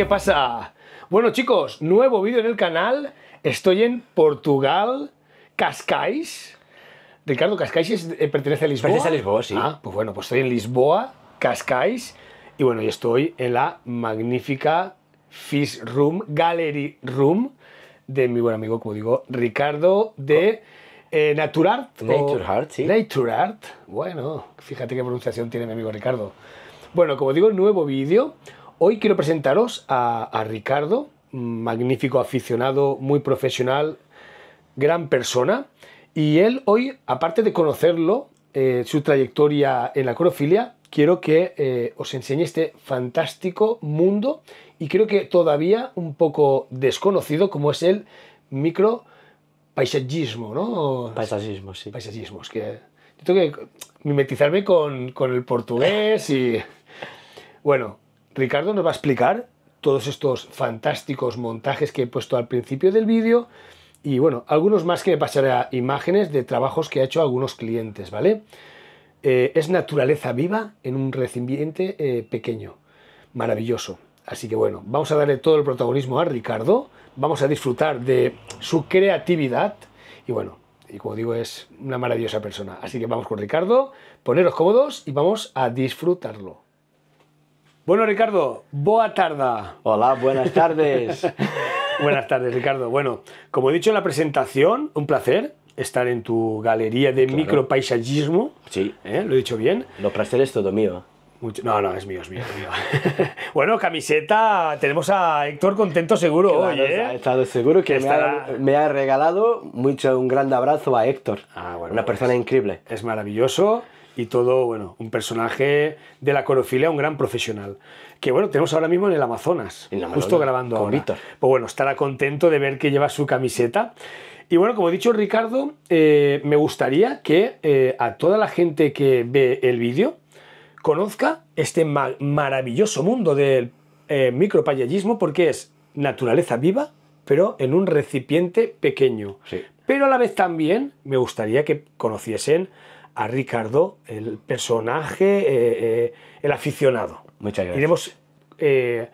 ¿qué pasa? Bueno chicos, nuevo vídeo en el canal, estoy en Portugal, Cascais. Ricardo, ¿Cascais eh, pertenece a Lisboa? Pertenece a Lisboa, sí. Ah, pues bueno, pues estoy en Lisboa, Cascais, y bueno, y estoy en la magnífica Fish Room, Gallery Room, de mi buen amigo, como digo, Ricardo de... Eh, Naturart. sí. Naturart. Bueno, fíjate qué pronunciación tiene mi amigo Ricardo. Bueno, como digo, nuevo vídeo. Hoy quiero presentaros a, Ricardo, magnífico aficionado, muy profesional, gran persona. Y él hoy, aparte de conocerlo, eh, su trayectoria en la acrofilia, quiero que eh, os enseñe este fantástico mundo y creo que todavía un poco desconocido como es el micro paisajismo, ¿no? Paisajismo, sí. Paisajismos, que tengo que mimetizarme con, con el portugués y... Bueno, Ricardo nos va a explicar todos estos fantásticos montajes que he puesto al principio del vídeo y bueno, algunos más que me pasaré imágenes de trabajos que ha hecho algunos clientes, ¿vale? Eh, es naturaleza viva en un recipiente eh, pequeño, maravilloso. Así que bueno, vamos a darle todo el protagonismo a Ricardo, vamos a disfrutar de su creatividad y bueno, y como digo, es una maravillosa persona. Así que vamos con Ricardo, poneros cómodos y vamos a disfrutarlo. Bueno, Ricardo, boa tarda. Hola, buenas tardes. buenas tardes, Ricardo. Bueno, como he dicho en la presentación, un placer estar en tu galería de claro. micropaisajismo. Sí. ¿eh? Lo he dicho bien. Lo placer este es todo mío. No, no, es mío, es mío. bueno, camiseta, tenemos a Héctor contento seguro hoy, ¿eh? Estado seguro que me, ha, regalado mucho, un gran abrazo a Héctor. Ah, una pues persona increíble. Es maravilloso y todo, bueno, un personaje de la corofilia, un gran profesional. Que bueno, tenemos ahora mismo en el Amazonas, justo grabando ahora. Pues bueno, estará contento de ver que lleva su camiseta. Y bueno, como he dicho Ricardo, eh, me gustaría que eh, a toda la gente que ve el vídeo conozca este maravilloso mundo del eh, porque es naturaleza viva, pero en un recipiente pequeño. Pero a la vez también me gustaría que conociesen a Ricardo, el personaje, eh, eh, el aficionado. Muchas gracias. Iremos eh,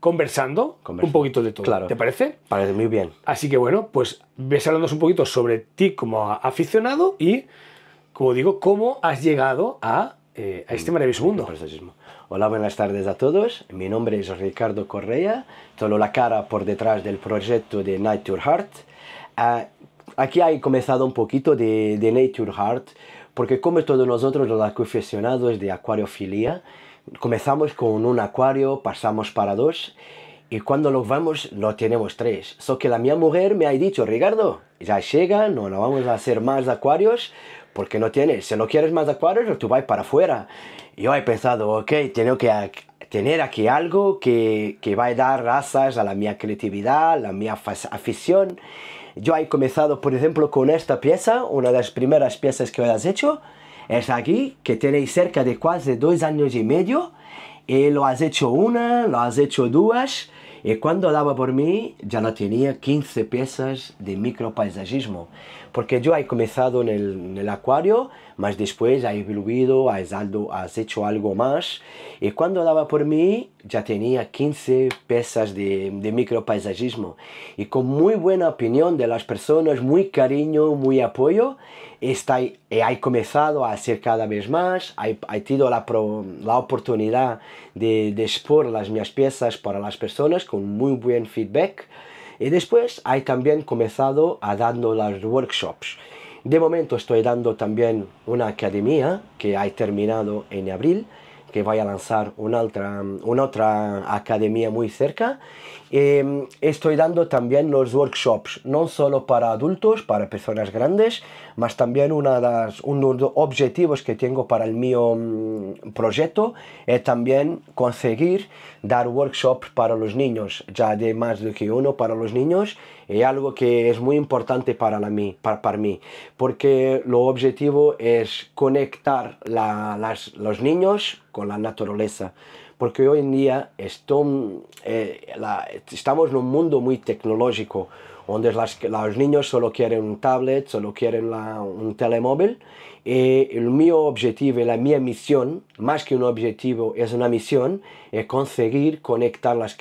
conversando un poquito de todo. Claro. ¿Te parece? Parece muy bien. Así que bueno, pues ves hablando un poquito sobre ti como aficionado y, como digo, cómo has llegado a, a este mm, maravilloso mundo. Este Hola, buenas tardes a todos. Mi nombre es Ricardo Correa. Solo la cara por detrás del proyecto de Nature Heart. Ah, aquí he comenzado un poquito de, de Nature Heart porque como todos nosotros los aficionados de acuariofilia, comenzamos con un acuario, pasamos para dos y cuando lo vamos no tenemos tres. Solo que la mía mujer me ha dicho, Ricardo, ya llega, no, no vamos a hacer más acuarios porque no tienes, si no quieres más acuarios, tú vas para afuera. Yo he pensado, ok, tengo que tener aquí algo que, que va a dar razas a la mi creatividad, a la mi afición. Yo he comenzado, por ejemplo, con esta pieza, una de las primeras piezas que has hecho, es aquí, que tenéis cerca de casi dos años y medio, y lo has hecho una, lo has hecho dos, y cuando daba por mí, ya no tenía 15 piezas de micropaisajismo, porque yo he comenzado en el, en el acuario, mas después ha evoluido, has, has hecho algo más. Y cuando daba por mí, ya tenía 15 piezas de, de micropaisajismo. Y con muy buena opinión de las personas, muy cariño, muy apoyo, he comenzado a hacer cada vez más. He, tenido la, oportunidad de, de expor las mis piezas para las personas con muy buen feedback. Y después he también comenzado a dando los workshops. De momento estoy dando también una academia que ha terminado en abril, que voy a lanzar una otra, una otra academia muy cerca Em, estoy dando también los workshops, no solo para adultos, para personas grandes, más también una de uno de los objetivos que tengo para el mío mm, proyecto es también conseguir dar workshops para los niños, ya de más de que uno para los niños, es algo que es muy importante para, mí, para, mí, porque lo objetivo es conectar los niños con la naturaleza porque hoy en día eh, estamos en un mundo muy tecnológico, donde los niños solo quieren un tablet, solo quieren un telemóvil. Y el mío objetivo, la mi misión, más que un objetivo, es una misión, es conseguir conectar las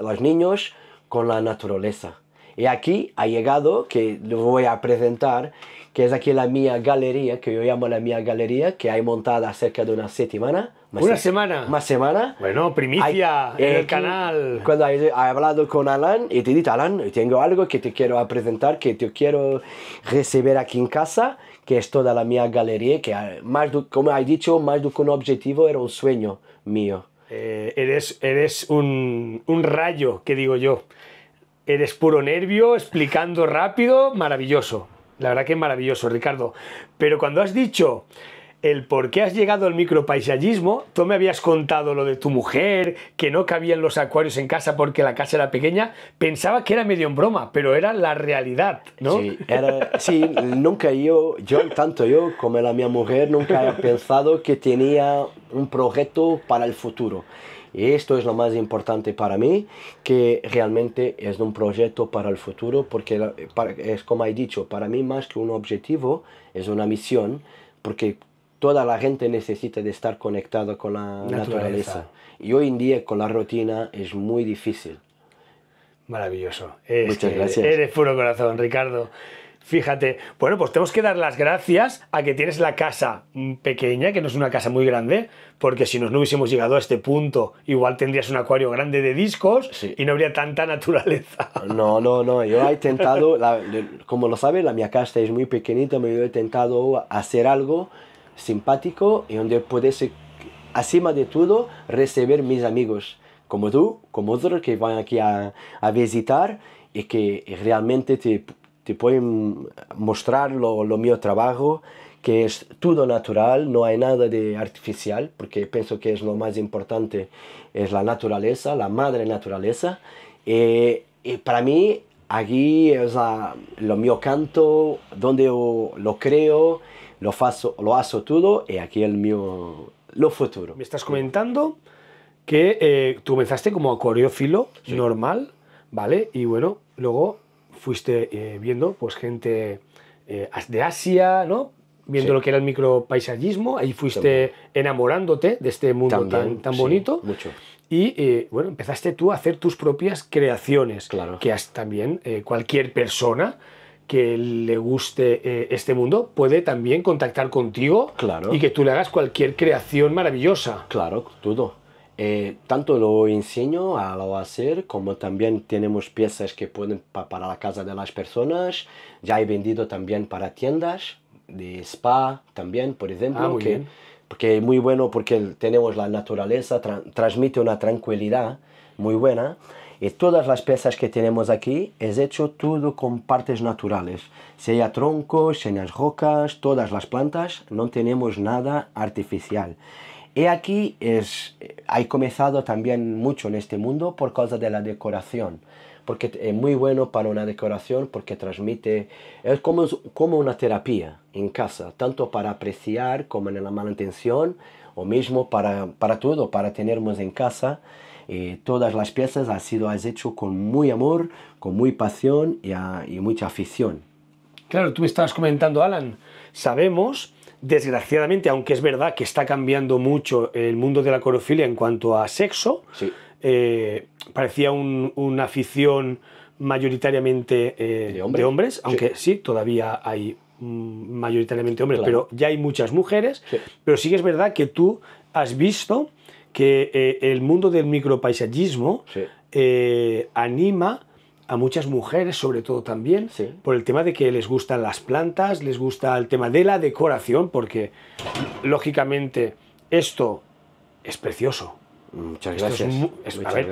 los niños con la naturaleza. Y aquí ha llegado, que lo voy a presentar, que es aquí la mía galería, que yo llamo la mía galería, que hay montada cerca de una semana una semana. Más semana. Bueno, primicia en el canal. Cuando he, hablado con Alan y te he dicho, Alan, tengo algo que te quiero presentar, que te quiero recibir aquí en casa, que es toda la mía galería, que más como has dicho, más do que un objetivo era un sueño mío. Eh, eres eres un, rayo, que digo yo. Eres puro nervio, explicando rápido, maravilloso. La verdad que es maravilloso, Ricardo. Pero cuando has dicho el por qué has llegado al micropaisallismo. Tú me habías contado lo de tu mujer, que no cabían los acuarios en casa porque la casa era pequeña. Pensaba que era medio en broma, pero era la realidad, ¿no? Sí, nunca yo, yo, tanto yo como la mi mujer, nunca he pensado que tenía un proyecto para el futuro. Y esto es lo más importante para mí, que realmente es un proyecto para el futuro, porque es como he dicho, para mí más que un objetivo, es una misión, porque toda la gente necesita de estar conectada con la naturaleza. Y hoy en día con la rutina es muy difícil. Maravilloso. Muchas gracias. Eres puro corazón, Ricardo. Fíjate, bueno, pues tenemos que dar las gracias a que tienes la casa pequeña, que no es una casa muy grande, porque si nos no hubiésemos llegado a este punto, igual tendrías un acuario grande de discos y no habría tanta naturaleza. No, no, no, yo he intentado, como lo sabes, la mi casa es muy pequeñita, me he intentado hacer algo simpático y donde puedes, eh, acima de todo, recibir mis amigos, como tú, como otros que van aquí a, visitar y que realmente te, pueden mostrar lo, mío trabajo, que es todo natural, no hay nada de artificial, porque pienso que es lo más importante, es la naturaleza, la madre naturaleza. Eh, y para mí, aquí es la, lo mío canto, donde lo creo, lo, lo hago todo y aquí el mío, lo futuro. Me estás comentando que eh, tú comenzaste como coreófilo normal, ¿vale? Y bueno, luego fuiste eh, viendo pues gente eh, de Asia, ¿no? Viendo lo que era el micropaisajismo, ahí fuiste enamorándote de este mundo tan, tan bonito. Mucho y bueno, empezaste tú a hacer tus propias creaciones, claro. que has, también cualquier persona que le guste eh, este mundo puede también contactar contigo y que tú le hagas cualquier creación maravillosa. Claro, todo. Eh, tanto lo enseño a lo hacer como también tenemos piezas que pueden para la casa de las personas. Ya he vendido también para tiendas de spa también, por ejemplo. Ah, que, Porque es muy bueno porque tenemos la naturaleza, transmite una tranquilidad muy buena. Y todas las piezas que tenemos aquí es hecho todo con partes naturales, sea troncos, las rocas, todas las plantas, no tenemos nada artificial. Y aquí es, hay comenzado también mucho en este mundo por causa de la decoración, porque es muy bueno para una decoración porque transmite, es como, una terapia en casa, tanto para apreciar como en la manutención o mismo para, para todo, para tenernos en casa. Eh, todas las piezas ha sido has hecho con muy amor, con muy pasión y, mucha afición. Claro, tú me estabas comentando, Alan, sabemos desgraciadamente, aunque es verdad que está cambiando mucho el mundo de la corofilia en cuanto a sexo, eh, parecía una afición mayoritariamente eh, de, hombres. aunque sí, todavía hay mm, mayoritariamente hombres, pero ya hay muchas mujeres, pero sí que es verdad que tú has visto que eh, el mundo del micropaisajismo eh, anima a muchas mujeres, sobre todo también, por el tema de que les gustan las plantas, les gusta el tema de la decoración, porque lógicamente esto es precioso. Muchas gracias.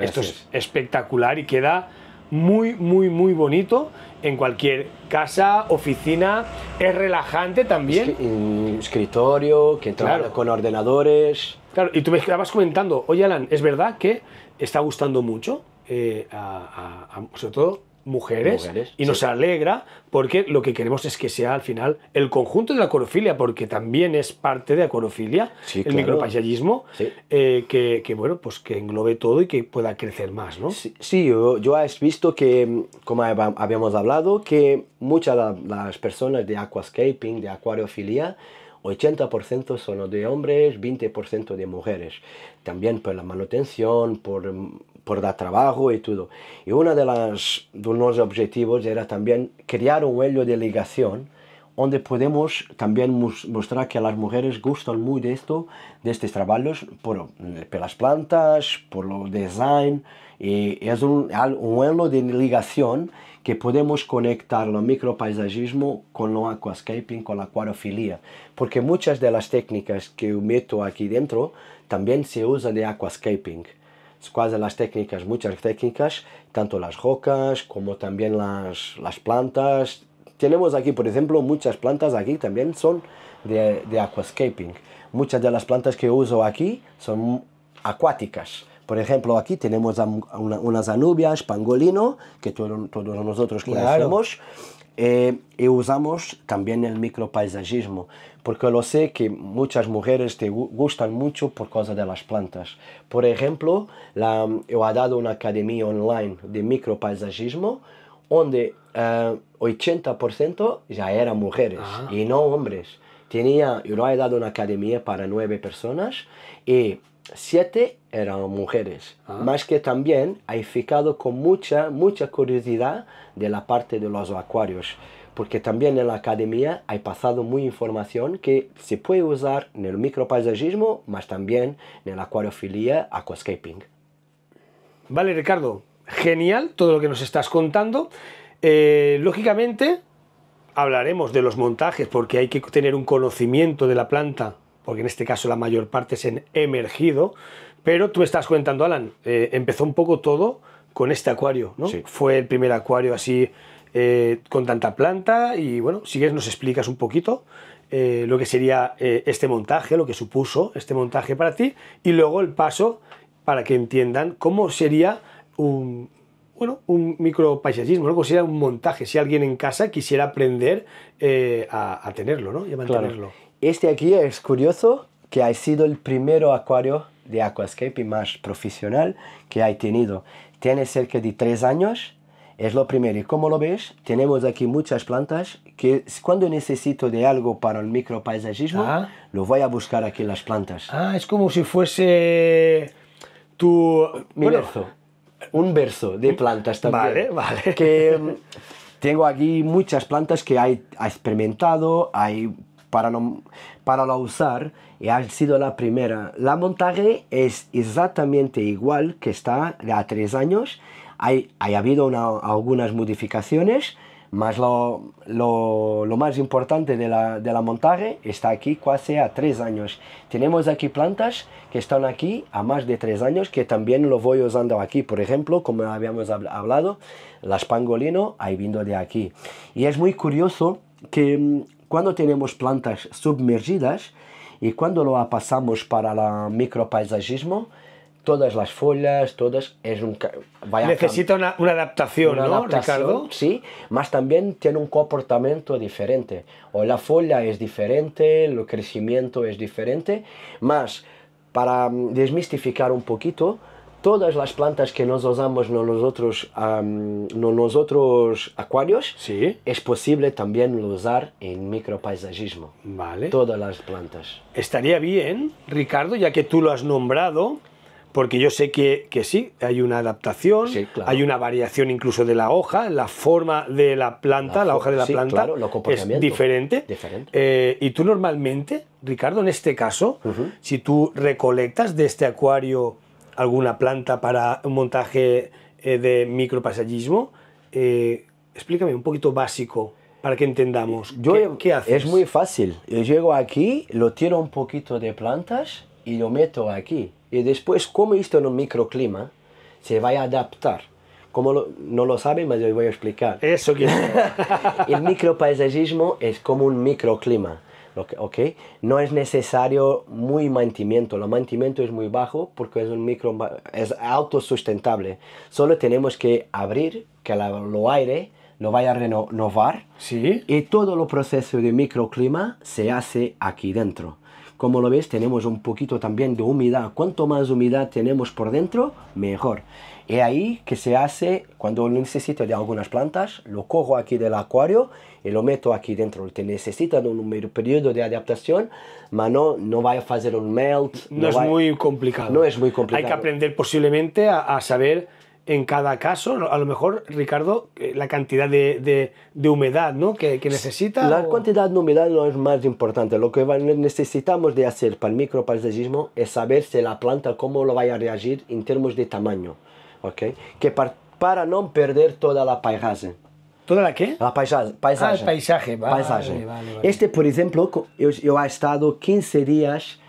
Esto es espectacular y queda muy, muy, muy bonito en cualquier casa, oficina. Es relajante también. Es mm, escritorio, que trabaja con ordenadores. Claro, y tú me estabas comentando, oye Alan, ¿es verdad que está gustando mucho? Eh, sobre todo mujeres, y nos alegra porque lo que queremos es que sea al final el conjunto de la corofilia, porque también es parte de la el eh, que, bueno, pues que englobe todo y que pueda crecer más, ¿no? Sí, yo, yo he visto que, como habíamos hablado, que muchas de las personas de aquascaping, de acuariofilia, 80% son de hombres, 20% de mujeres. También por la manutención, por, dar trabajo y todo. Y uno de, las, los objetivos era también crear un huello de ligación donde podemos también mostrar que a las mujeres gustan muy de esto, de estos trabajos, por, por las plantas, por el design, y es un, un de ligación que podemos conectar lo micropaisajismo con lo aquascaping, con la acuariofilia, porque muchas de las técnicas que yo meto aquí dentro también se usan de aquascaping. Cuáles las técnicas, muchas técnicas, tanto las rocas como también las, las plantas. Tenemos aquí, por ejemplo, muchas plantas aquí también son de, de aquascaping. Muchas de las plantas que uso aquí son acuáticas. Por ejemplo, aquí tenemos unas anubias, pangolino, que todos nosotros conocemos. Eh, y usamos también el micropaisajismo. porque lo sé que muchas mujeres te gustan mucho por causa de las plantas. Por ejemplo, la, yo he dado una academia online de micropaisajismo, donde 80% eh, ya eran mujeres ah. y no hombres. Tenía, yo he dado una academia para nueve personas y siete eran mujeres, ah. más que también hay ficado con mucha, mucha curiosidad de la parte de los acuarios, porque también en la academia hay pasado muy información que se puede usar en el micropaisajismo, más también en la acuariofilia, aquascaping. Vale, Ricardo, genial todo lo que nos estás contando. Eh, lógicamente, hablaremos de los montajes, porque hay que tener un conocimiento de la planta porque en este caso la mayor parte es en emergido, pero tú me estás comentando, Alan, eh, empezó un poco todo con este acuario, ¿no? Fue el primer acuario así eh, con tanta planta y bueno, si quieres nos explicas un poquito eh, lo que sería este montaje, lo que supuso este montaje para ti y luego el paso para que entiendan cómo sería un, bueno, un micropaisajismo, ¿no? sería un montaje, si alguien en casa quisiera aprender a, tenerlo, ¿no? Y a mantenerlo. Este aquí es curioso que ha sido el primer acuario de aquascape más profesional que he tenido. Tiene cerca de tres años, es lo primero. Y como lo ves, tenemos aquí muchas plantas que cuando necesito de algo para el micropaisajismo, ah. lo voy a buscar aquí en las plantas. Ah, es como si fuese tu... un verso. Un verso de plantas también. Vale, vale. Que mm, tengo aquí muchas plantas que he experimentado, hay para, no, para la usar y ha sido la primera. La montaje es exactamente igual que está de a tres años. Hay, hay habido una, algunas modificaciones, más lo, lo, más importante de la, de la montaje está aquí casi a tres años. Tenemos aquí plantas que están aquí a más de tres años que también lo voy usando aquí. Por ejemplo, como habíamos hablado, las pangolino hay viendo de aquí. Y es muy curioso que mm, cuando tenemos plantas submergidas y cuando lo pasamos para el micropaisajismo, todas las follas, todas es un necesita una, adaptación, ¿no, Ricardo? Sí, más también tiene un comportamiento diferente. O la folla es diferente, el crecimiento es diferente, más para mm, desmistificar un poquito, todas las plantas que nos usamos en los otros, acuarios, sí. es posible también usar en micropaisajismo. Vale. Todas las plantas. Estaría bien, Ricardo, ya que tú lo has nombrado, porque yo sé que, sí, hay una adaptación, hay una variación incluso de la hoja, la forma de la planta, la, hoja de la planta es diferente. diferente. Eh, y tú normalmente, Ricardo, en este caso, si tú recolectas de este acuario alguna planta para un montaje eh, de micropaisajismo, eh, explícame un poquito básico para que entendamos. Yo, ¿Qué, haces? Es muy fácil. Yo llego aquí, lo tiro un poquito de plantas y lo meto aquí. Y después, como esto en un microclima, se va a adaptar. Como no lo saben, pero les voy a explicar. Eso que El micropaisajismo es como un microclima. ¿ok? No es necesario muy mantenimiento, el mantenimiento es muy bajo porque es un micro, es autosustentable. Solo tenemos que abrir que el lo aire lo vaya a renovar y todo el proceso de microclima se hace aquí dentro. Como lo ves, tenemos un poquito también de humedad. Cuanto más humedad tenemos por dentro, mejor. Y ahí que se hace, cuando necesito de algunas plantas, lo cojo aquí del acuario y lo meto aquí dentro. Te necesitan un periodo de adaptación, pero no, no va a hacer un melt. No, es muy complicado. No es muy complicado. Hay que aprender posiblemente a saber en cada caso, a lo mejor, Ricardo, eh, la cantidad de, de, humedad ¿no? que, necesita? La cantidad de humedad no es más importante. Lo que necesitamos de hacer para el micropaisajismo es saber si la planta cómo lo va a reagir en términos de tamaño. ¿okay? Que para, no perder toda la paisaje. ¿Toda la qué? La paisaje. paisaje. Ah, el paisaje. paisaje. Este, por ejemplo, yo, he estado 15 días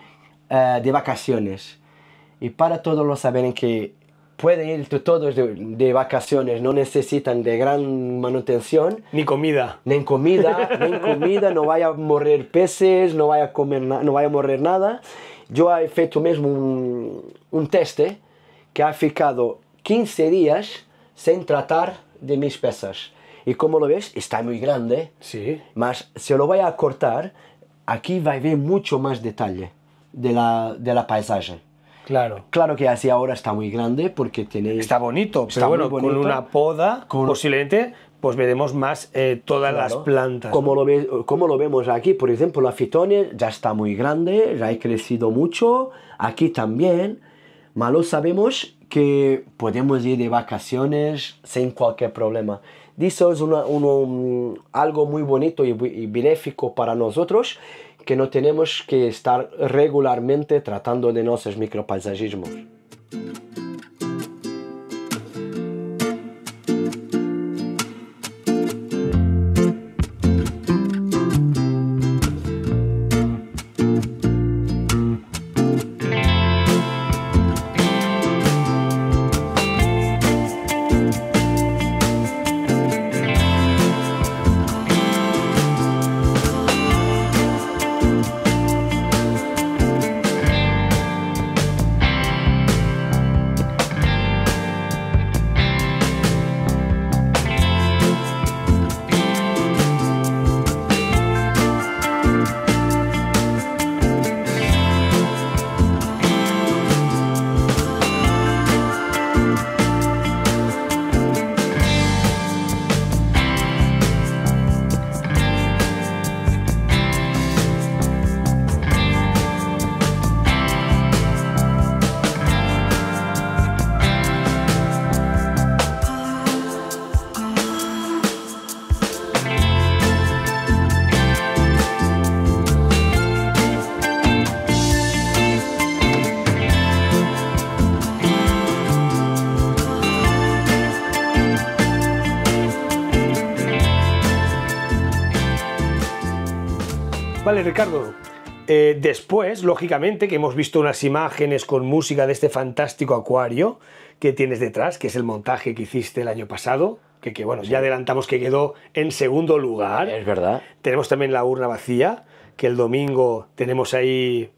eh, de vacaciones. Y para todos lo saben que pueden ir todos de, vacaciones, no necesitan de gran manutención. Ni comida. Ni comida, ni comida, no vaya a morir peces, no vaya a, comer no vaya a morir nada. Yo he hecho mismo un, un teste que ha ficado 15 días sin tratar de mis peces. Y como lo ves, está muy grande. Sí. Mas si lo voy a cortar, aquí va a ver mucho más detalle de la, de la paisaje. Claro. Claro que así ahora está muy grande porque tiene... Está bonito, está pero bueno, con una poda con... posiblemente pues veremos más eh, todas las plantas. Como, lo ve, como lo vemos aquí, por ejemplo, la fitonia ya está muy grande, ya ha crecido mucho, aquí también, malo sabemos que podemos ir de vacaciones sin cualquier problema. Eso es mm, algo muy bonito y, y benéfico para nosotros, que no tenemos que estar regularmente tratando de nuestros micropaisajismos. Vale, Ricardo. Eh, después, lógicamente, que hemos visto unas imágenes con música de este fantástico acuario que tienes detrás, que es el montaje que hiciste el año pasado, que, que bueno, ya adelantamos que quedó en segundo lugar. Es verdad. Tenemos también la urna vacía, que el domingo tenemos ahí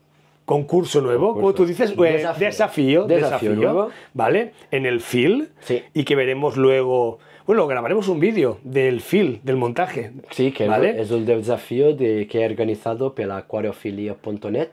concurso nuevo, como tú dices, eh, desafío, desafío, desafío, ¿vale? En el film y que veremos luego bueno, grabaremos un vídeo del film, del montaje. Sí, que ¿vale? es un desafío de, que he organizado por acuariofilia.net,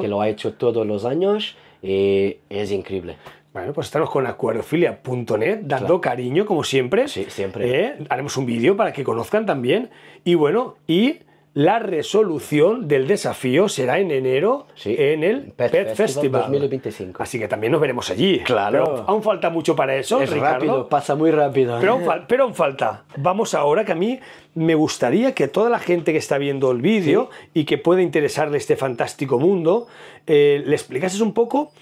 que lo ha hecho todos los años y es increíble. Bueno, pues estamos con acuariofilia.net dando cariño, como siempre. Sí, siempre. Eh, haremos un vídeo para que conozcan también. Y bueno, y la resolución del desafío será en enero en el Pet, Festival, 2025. Así que también nos veremos allí. Claro. aún falta mucho para eso. Es rápido, pasa muy rápido. ¿eh? Pero aún, falta. Vamos ahora que a mí me gustaría que toda la gente que está viendo el vídeo y que puede interesarle este fantástico mundo, eh, le explicases un poco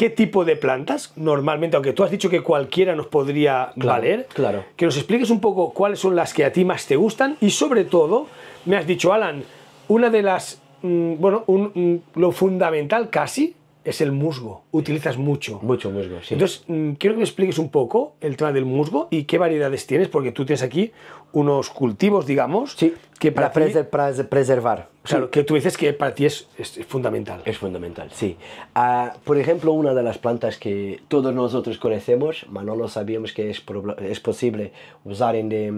qué tipo de plantas normalmente, aunque tú has dicho que cualquiera nos podría valer, claro. que nos expliques un poco cuáles son las que a ti más te gustan y sobre todo, me has dicho, Alan, una de las, mm, bueno, mm, lo fundamental casi es el musgo. Utilizas mucho. Mucho musgo, sí. Entonces, mm, quiero que me expliques un poco el tema del musgo y qué variedades tienes, porque tú tienes aquí unos cultivos, digamos, que para, para preservar. Claro, que tú dices que para ti es, fundamental. Es fundamental, sí. Ah, por ejemplo, una de las plantas que todos nosotros conocemos, lo sabíamos que es, posible usar en, el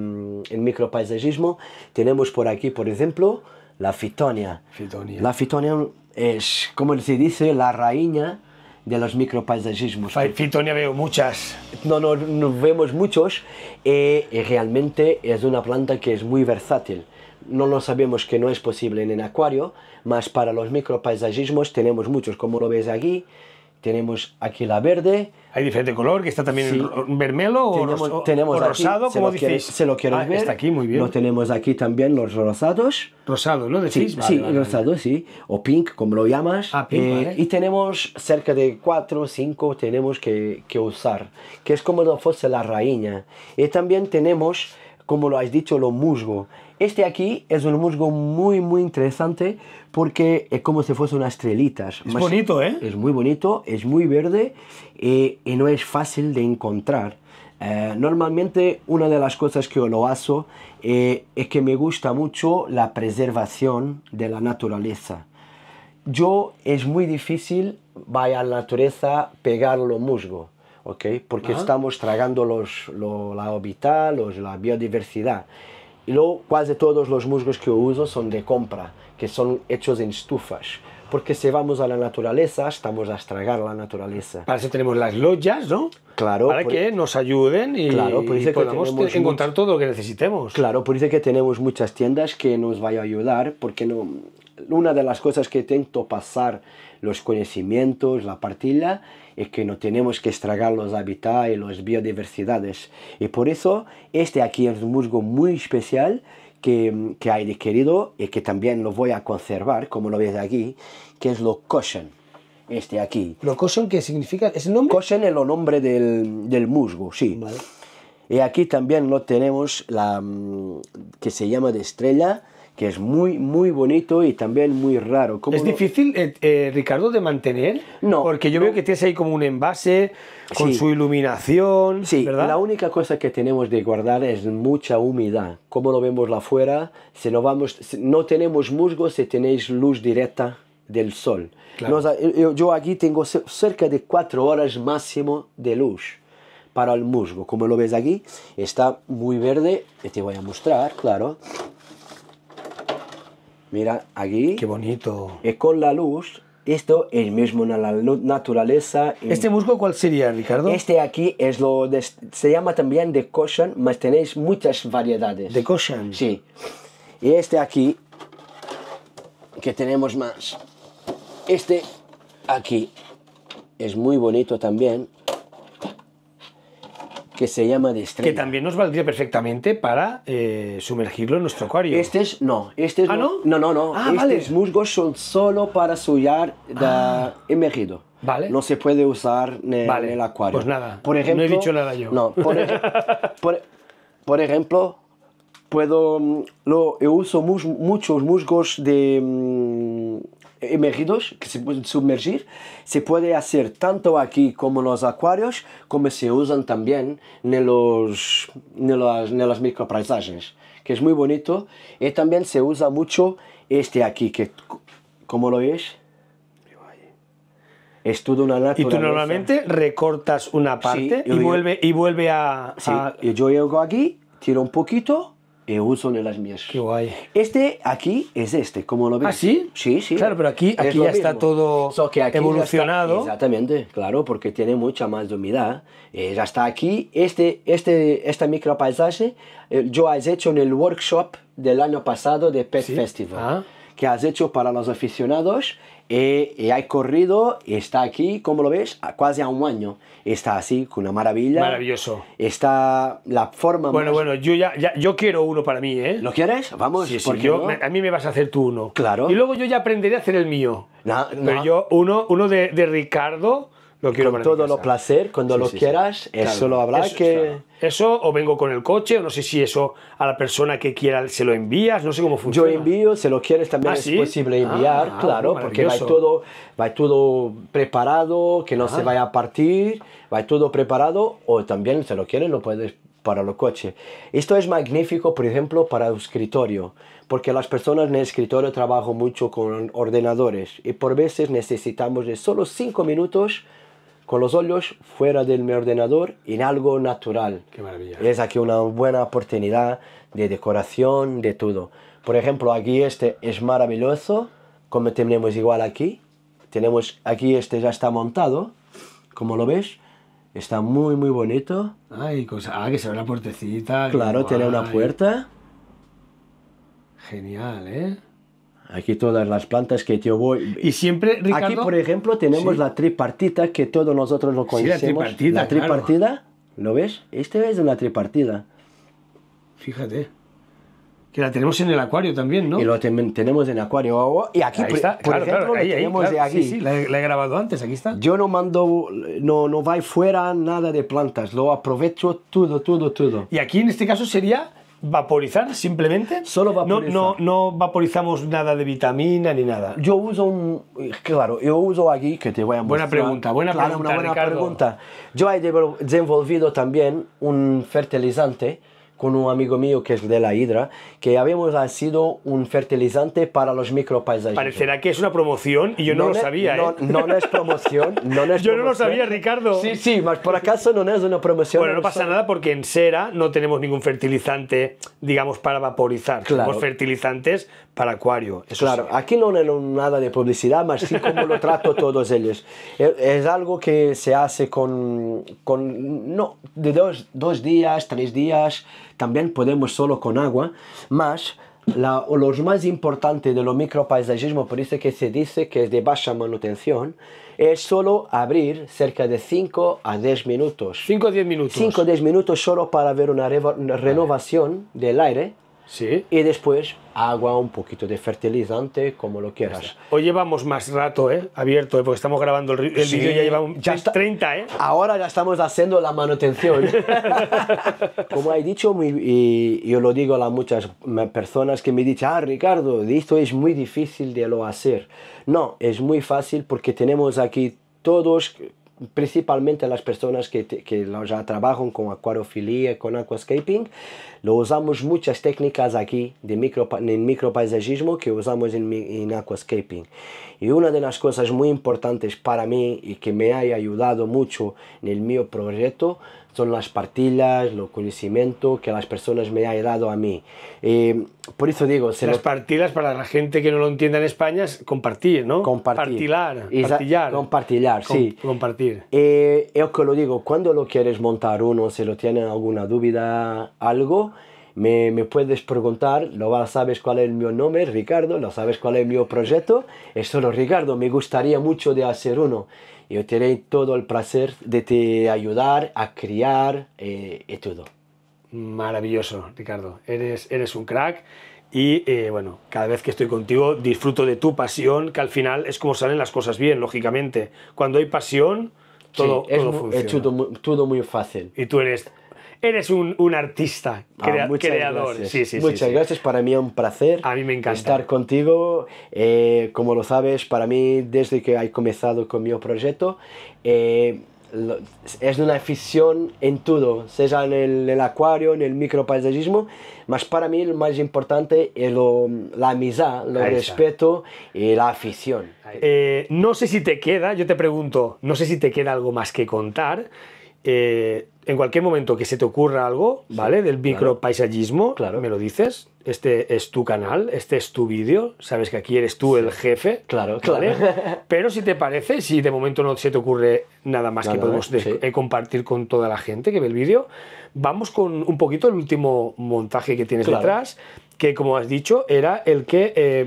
em, micropaisajismo, tenemos por aquí, por ejemplo, la fitonia. fitonia. La fitonia es, como se dice, la raíña de los micropaisajismos. Fitonia veo muchas. No, no, vemos muchos eh, y realmente es una planta que es muy versátil. No lo sabemos que no es posible en el acuario, mas para los micropaisajismos tenemos muchos, como lo ves aquí, tenemos aquí la verde. Hay diferente color, que está también sí. vermelo tenemos, o, tenemos rosado, como dices. se lo quiero ah, ver. Está aquí, muy bien. Lo tenemos aquí también, los rosados. rosado, ¿no? Decís, sí, sí sí. O pink, como lo llamas. Ah, eh, Y tenemos cerca de cuatro o tenemos que, que, usar, que es como si fuese la raíña. Y también tenemos, como lo has dicho, lo musgo este aquí es un musgo muy, muy interesante porque es como si fuese unas estrellitas. Es bonito, ¿eh? Es muy bonito, es muy verde eh, y, no es fácil de encontrar. Eh, normalmente una de las cosas que yo lo hago eh, es que me gusta mucho la preservación de la naturaleza. Yo es muy difícil, vaya a la naturaleza, pegar los musgos. ¿ok? Porque estamos tragando los, la hábitat, los, la biodiversidad. Y luego casi todos los musgos que uso son de compra, que son hechos en estufas. Porque si vamos a la naturaleza, estamos a estragar la naturaleza. Para que tenemos las loyas, ¿no? Claro. Para que e- nos ayuden y, podamos encontrar todo lo que necesitemos. Claro, por eso que tenemos muchas tiendas que nos van a ayudar, porque no... una de las cosas que intento pasar, los conocimientos, la partida, y que no tenemos que estragar los hábitats y las biodiversidades. Y por eso este aquí es un musgo muy especial que, que he adquirido y que también lo voy a conservar, como lo veis aquí, que es lo cushion. Este aquí. ¿Lo cushion qué significa? ¿Es el nombre? Cushion es el nombre del, musgo, sí. Y aquí también lo tenemos, la mm, que se llama de estrella que es muy, muy bonito y también muy raro. ¿Es difícil, eh, eh, Ricardo, de mantener? No. Porque yo veo que tienes ahí como un envase con su iluminación. Sí, la única cosa que tenemos de guardar es mucha humedad. Como lo vemos la afuera, si no, vamos, no tenemos musgo, si tenéis luz directa del sol. yo aquí tengo cerca de cuatro horas máximo de luz para el musgo. Como lo ves aquí, está muy verde. Te voy a mostrar, claro. Mira, aquí. Qué bonito. Es con la luz. Esto es mismo en la naturaleza. ¿Este musgo cuál sería, Ricardo? Este aquí es lo se llama también de Cushion, mas tenéis muchas variedades. ¿De Cushion. Sí. Y este aquí, que tenemos más. Este aquí es muy bonito también que se llama de Que también nos valdría perfectamente para eh, sumergirlo en nuestro acuario. Este es, no, este es... ¿Ah, no? No, no, Ah, Estos musgos son solo para suyar de ah. emergido. Vale. No se puede usar en, el acuario. Pues nada, por ejemplo, no he dicho nada yo. No, por, por, ejemplo, puedo, mm, lo, yo uso muchos musgos de, mm, emergidos, que se pueden sumergir, se puede hacer tanto aquí como en los acuarios, como se usan también en, los, en los en los micropaisajes, que es muy bonito. Y también se usa mucho este aquí, que como lo es, es todo una naturaleza. Y tú normalmente recortas una parte y, vuelve, y vuelve a, sí. a... Yo llego aquí, tiro un poquito uso en las mías. Qué guay. Este aquí es este, como lo ves. ¿Ah, sí? Sí, sí. Claro, pero aquí, aquí ya está todo evolucionado. exactamente, claro, porque tiene mucha más humedad. Eh, ya está aquí. Este, este, este micropaisaje eh, yo has hecho en el workshop del año pasado de Pet Festival. Ah que has hecho para los aficionados y, eh, y eh, hay corrido y está aquí, como lo ves, a casi a un año. Está así, con una maravilla. Maravilloso. Está la forma Bueno, bueno, yo ya, yo quiero uno para mí, ¿eh? ¿Lo quieres? Vamos, porque a mí me vas a hacer tú uno. Claro. Y luego yo ya aprenderé a hacer el mío. No, no. Pero yo, uno, uno de, de Ricardo lo quiero con todo lo placer, cuando lo quieras, eso es solo hablar que... Eso, o vengo con el coche, o no sé si eso a la persona que quiera se lo envías, no sé cómo funciona. Yo envío, se lo quieres también ah, es posible ah, enviar, ah, claro, porque va todo, va todo preparado, que no se vaya a partir, va todo preparado, o también se lo quieres lo puedes para los coches. Esto es magnífico, por ejemplo, para el escritorio, porque las personas en el escritorio trabajan mucho con ordenadores y por veces necesitamos de solo cinco minutos con los ojos fuera de mi ordenador en algo natural. Qué maravilla. Es aquí una buena oportunidad de decoración, de todo. Por ejemplo, aquí este es maravilloso, como tenemos igual aquí. Tenemos aquí este ya está montado, como lo ves. Está muy, muy bonito. Ay, cosa, ah, que se ve la puertecita. Claro, tiene una puerta. Genial, ¿eh? Aquí todas las plantas que yo voy. Y siempre, Ricardo. Aquí, por ejemplo, tenemos la tripartita que todos nosotros lo conocemos. Sí, la tripartita. La ¿lo ves? Esta es una tripartida. Fíjate. Que la tenemos en el acuario también, ¿no? Y lo tenemos en el acuario. Oh, oh, y aquí, por ejemplo, la ahí, tenemos de aquí. Sí, sí, la he, la he, grabado antes, aquí está. Yo no mando, no, no va fuera nada de plantas, lo aprovecho todo, todo, todo. Y aquí en este caso sería vaporizar simplemente. Solo vaporizar. No, no, vaporizamos nada de vitamina ni nada. Yo uso un. Claro, yo uso aquí que te voy a mostrar. Buena pregunta, buena pregunta. Una buena pregunta. Yo he desenvolvido también un fertilizante con un amigo mío que es de la Hidra, que habíamos sido un fertilizante para los micropaisajes. Parecerá que es una promoción y yo no, lo sabía. ¿eh? No, no, es promoción. No es yo no lo sabía, Ricardo. Sí, sí, más por acaso no es una promoción. Bueno, no pasa nada porque en Sera no tenemos ningún fertilizante, digamos, para vaporizar. Claro. fertilizantes para acuario. claro, aquí no es nada de publicidad, más sí como lo trato todos ellos. E, es algo que se hace con, con no, de dos, dos días, tres días también podemos solo con agua, más la, lo más importante de lo micropaisajismo, por eso que se dice que es de baja manutención, es solo abrir cerca de 5 a 10 minutos. 5 a 10 minutos. 5 a 10 minutos solo para ver una, renovación del aire Sí. Y después agua, un poquito de fertilizante, como lo quieras. Hoy llevamos más rato, ¿eh? Abierto, ¿eh? porque estamos grabando el, vídeo, ya llevamos 30, ¿eh? Ahora ya estamos haciendo la manutención. como he dicho, y yo lo digo a muchas personas que me dicen, ah, Ricardo, esto es muy difícil de lo hacer. No, es muy fácil porque tenemos aquí todos principalmente las personas que, ya trabajan con acuariofilia, con aquascaping, lo usamos muchas técnicas aquí de micro, en micropaisajismo que usamos en, en aquascaping. Y una de las cosas muy importantes para mí y que me ha ayudado mucho en el mi proyecto son las partillas, los conocimientos que las personas me han dado a mí. Eh, por eso digo... Se las partidas partillas, para la gente que no lo entienda en España, es compartir, ¿no? Compartir. Partilar, partillar. Compartillar, sí. compartir. Eh, es que lo digo, cuando lo quieres montar uno, si lo tiene alguna duda, algo me, puedes preguntar, lo sabes cuál es mi nombre, Ricardo, lo sabes cuál es mi proyecto, es solo Ricardo, me gustaría mucho de hacer uno. Yo tendré todo el placer de te ayudar a criar eh, y todo. Maravilloso, Ricardo, eres, eres un crack. Y eh, bueno, cada vez que estoy contigo disfruto de tu pasión, que al final es como salen las cosas bien, lógicamente. Cuando hay pasión, todo, es, todo muy fácil. Y tú eres Eres un, un artista, ah, creador. muchas gracias, para mí es un placer a mí me encanta. estar contigo. Eh, como lo sabes, para mí, desde que he comenzado con mi proyecto, eh, es una afición en todo, sea en el, acuario, en el micropaisajismo, pero para mí lo más importante es la amistad, el respeto y la afición. Eh, no sé si te queda, yo te pregunto, no sé si te queda algo más que contar en cualquier momento que se te ocurra algo, ¿vale? Del micropaisajismo, claro. me lo dices. Este es tu canal, este es tu vídeo, sabes que aquí eres tú el jefe. Claro, claro. Pero si te parece, si de momento no se te ocurre nada más que podemos eh, compartir con toda la gente que ve el vídeo, vamos con un poquito el último montaje que tienes detrás, que como has dicho, era el que eh,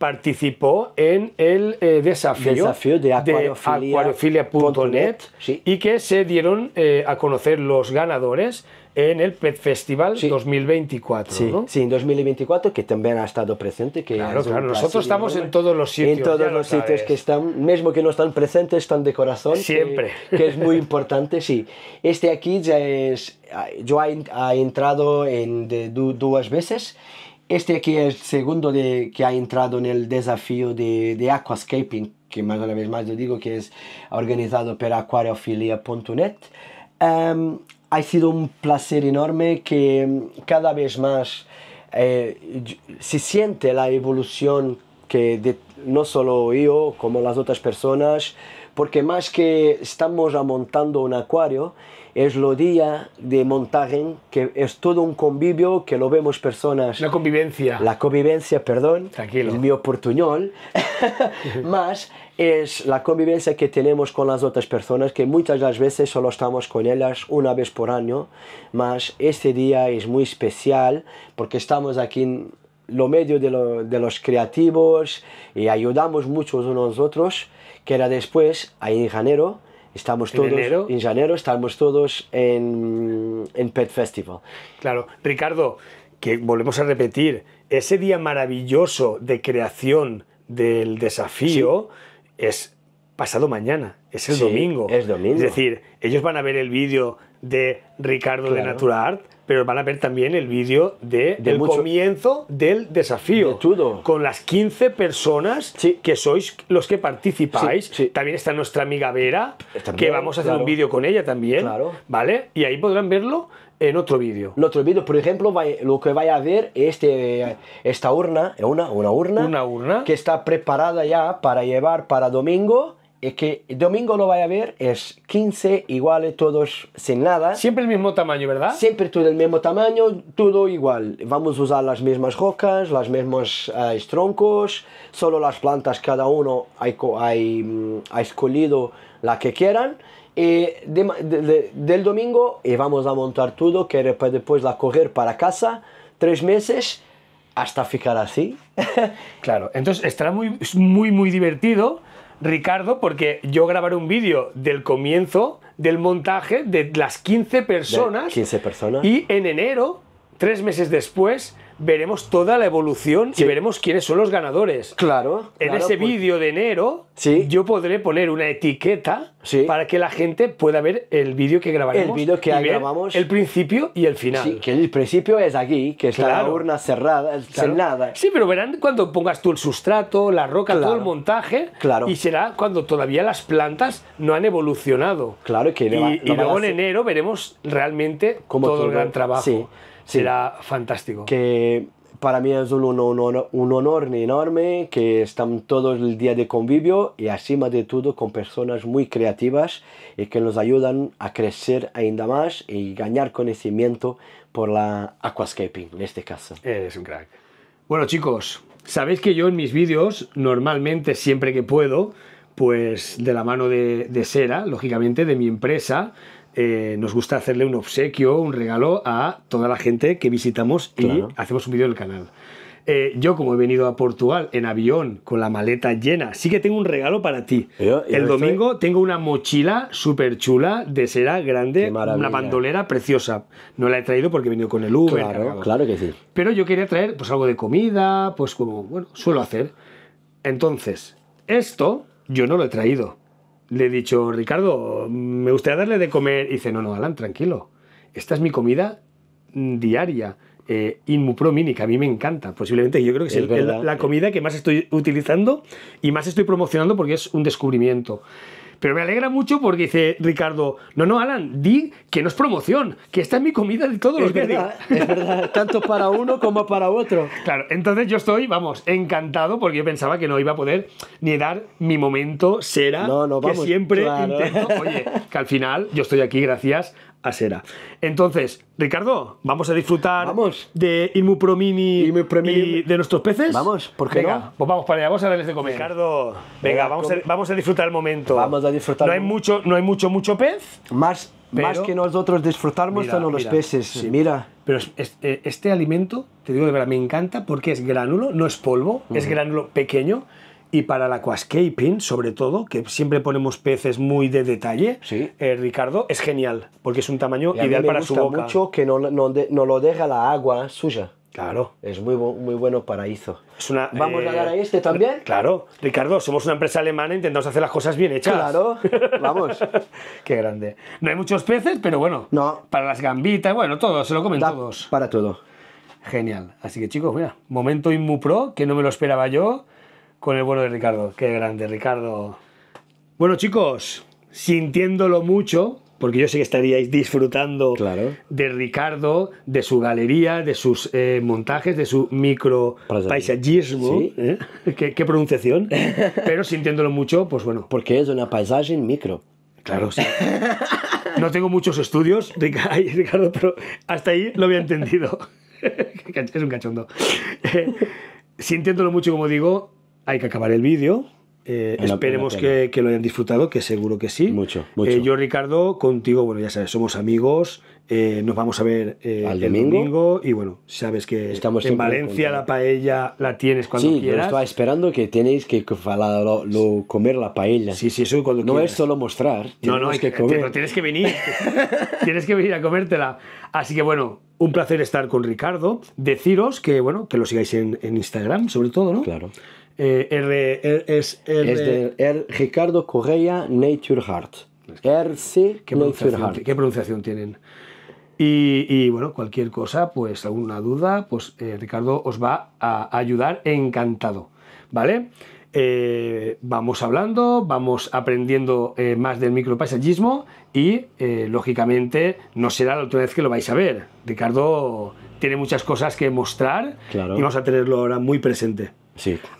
participó en el eh, desafío, de acuariofilia.net y que se dieron eh, a conocer los ganadores en el Pet Festival 2024. Sí, sí, en 2024, que también ha estado presente. Que claro, claro, nosotros estamos en todos los sitios. En todos los sitios que están, mismo que no están presentes, están de corazón. Siempre. Que, es muy importante, sí. Este aquí ya es, ah, yo ha, entrado en, dos veces este aquí es el segundo de, que ha entrado en el desafío de, de aquascaping, que más una vez más yo digo que es organizado por Aquariofilia.net. Em, ha sido un placer enorme que cada vez más eh, se siente la evolución que no solo yo, como las otras personas, porque más que estamos montando un acuario, es lo día de montaje, que es todo un convivio que lo vemos personas. La convivencia. La convivencia, perdón. Tranquilo. Mi mío más es la convivencia que tenemos con las otras personas, que muchas las veces solo estamos con ellas una vez por año. Más este día es muy especial porque estamos aquí en lo medio de, los creativos y ayudamos mucho unos a otros, que era después, ahí en Janeiro Estamos todos en, enero? estamos todos en, Pet Festival. Claro, Ricardo, que volvemos a repetir, ese día maravilloso de creación del desafío es pasado mañana, es el domingo. Es domingo. Es decir, ellos van a ver el vídeo de Ricardo de Natural Art, pero van a ver también el vídeo del comienzo del desafío. todo. Con las 15 personas que sois los que participáis. También está nuestra amiga Vera, que vamos a hacer un vídeo con ella también. ¿Vale? Y ahí podrán verlo en otro vídeo. En otro vídeo, por ejemplo, lo que vaya a ver este, esta urna, una urna. Una urna. Que está preparada ya para llevar para domingo es que el domingo lo vaya a ver, es 15 iguales, todos sin nada. Siempre el mismo tamaño, ¿verdad? Siempre todo el mismo tamaño, todo igual. Vamos a usar las mismas rocas, los mismos eh, troncos, solo las plantas cada uno ha, mm, escogido la que quieran. Y del domingo y vamos a montar todo, que después la coger para casa, tres meses hasta ficar así. claro, entonces estará muy, muy, muy divertido Ricardo, porque yo grabaré un vídeo del comienzo del montaje de las 15 personas. 15 personas. Y en enero, tres meses después, veremos toda la evolución y veremos quiénes son los ganadores. Claro. En ese pues. vídeo de enero, yo podré poner una etiqueta para que la gente pueda ver el vídeo que grabaremos. El vídeo que grabamos. El principio y el final. Sí, que el principio es aquí, que está la urna cerrada, nada. Sí, pero verán cuando pongas tú el sustrato, la roca, todo el montaje. Claro. Y será cuando todavía las plantas no han evolucionado. Claro y, luego en enero veremos realmente todo, todo el gran trabajo será fantástico. Que para mí es un honor, un honor enorme que están todos el día de convivio y encima de todo con personas muy creativas y que nos ayudan a crecer ainda más y ganar conocimiento por la aquascaping en este caso. Eres un crack. Bueno chicos, sabéis que yo en mis vídeos normalmente siempre que puedo pues de la mano de Sera, lógicamente de mi empresa, eh, nos gusta hacerle un obsequio, un regalo a toda la gente que visitamos y hacemos un vídeo del canal. Eh, yo, como he venido a Portugal en avión con la maleta llena, sí que tengo un regalo para ti. el domingo tengo una mochila súper chula de cera grande, una bandolera preciosa. No la he traído porque he venido con el Uber. Claro, claro que sí. Pero yo quería traer pues algo de comida, pues como bueno, suelo hacer. Entonces, esto yo no lo he traído. Le he dicho, Ricardo, me gustaría darle de comer. Y dice, no, no, Alan, tranquilo. Esta es mi comida mm, diaria. Eh, Mini, que a mí me encanta. Posiblemente yo creo que es, la eh. comida que más estoy utilizando y más estoy promocionando porque es un descubrimiento. Pero me alegra mucho porque dice Ricardo, no, no, Alan, di que no es promoción, que esta es mi comida de todos los días. Es verdad, tanto para uno como para otro. Claro, entonces yo estoy, vamos, encantado porque yo pensaba que no iba a poder ni dar mi momento, será, que siempre oye, que al final yo estoy aquí gracias Asera. Entonces, Ricardo, vamos a disfrutar de Inmu Pro Mini y de nuestros peces. Vamos, ¿por qué no? Pues vamos para allá, vamos a darles de comer. Ricardo, venga, vamos, a, disfrutar el momento. Vamos a disfrutar. No hay mucho, no hay mucho, mucho pez. Más, más que nosotros disfrutamos mira, los peces, sí. mira. Pero eh, este, alimento, te digo de verdad, me encanta porque es gránulo, no es polvo, es gránulo pequeño y para el aquascaping, sobre todo, que siempre ponemos peces muy de detalle, sí. Eh, Ricardo, es genial, porque es un tamaño y a ideal mí me para gusta su mucho que no, no, no, lo deja la agua suya. Claro. Es muy, muy bueno paraíso. Es una, ¿Vamos a eh, dar a este también? Claro. Ricardo, somos una empresa alemana, intentamos hacer las cosas bien hechas. Claro, vamos. Qué grande. No hay muchos peces, pero bueno. No. Para las gambitas, bueno, todo, se lo comentamos Para todo. Genial. Así que chicos, mira, momento InmuPro, que no me lo esperaba yo con el bueno de Ricardo. Qué grande, Ricardo. Bueno, chicos, sintiéndolo mucho, porque yo sé que estaríais disfrutando claro. de Ricardo, de su galería, de sus eh, montajes, de su micro paisajismo. ¿eh? ¿Qué, pronunciación. Pero sintiéndolo mucho, pues bueno. Porque es una paisaje en micro. Claro, sí. No tengo muchos estudios, Ricardo, pero hasta ahí lo había entendido. Es un cachondo. Eh, sintiéndolo mucho, como digo, hay que acabar el vídeo. Eh, esperemos que, que, lo hayan disfrutado, que seguro que sí. Mucho, mucho. Eh, yo, Ricardo, contigo, bueno, ya sabes, somos amigos. Eh, nos vamos a ver Al domingo. el domingo. Y bueno, sabes que Estamos en Valencia la paella la tienes cuando quieras. Sí, estaba esperando que tenéis que comer la paella. Sí, sí, eso cuando No es solo mostrar. No, no, hay que, tienes que venir. tienes que venir a comértela. Así que bueno, un placer estar con Ricardo. Deciros que, bueno, que lo sigáis en, en Instagram, sobre todo, ¿no? Claro. Eh, e, R, Ricardo Correa Nature Heart. ¿Qué pronunciación tienen? Y, bueno, cualquier cosa, pues alguna duda, pues eh, Ricardo os va a ayudar encantado. ¿Vale? Eh, vamos hablando, vamos aprendiendo más del micropaisajismo y lógicamente no será la última vez que lo vais a ver. Ricardo tiene muchas cosas que mostrar y vamos a tenerlo ahora muy presente.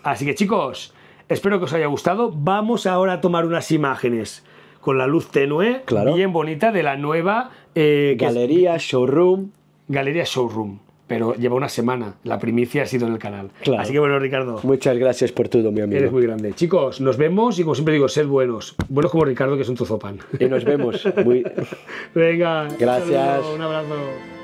Así que chicos, espero que os haya gustado. Vamos ahora a tomar unas imágenes con la luz tenue, bien bonita, de la nueva eh, Galería Showroom. Galería Showroom. Pero lleva una semana. La primicia ha sido en el canal. Así que bueno, Ricardo. Muchas gracias por todo, mi amigo. Eres muy grande. Chicos, nos vemos y como siempre digo, sed buenos. Buenos como Ricardo, que es un tozopan. Y nos vemos. Venga. Gracias. un abrazo.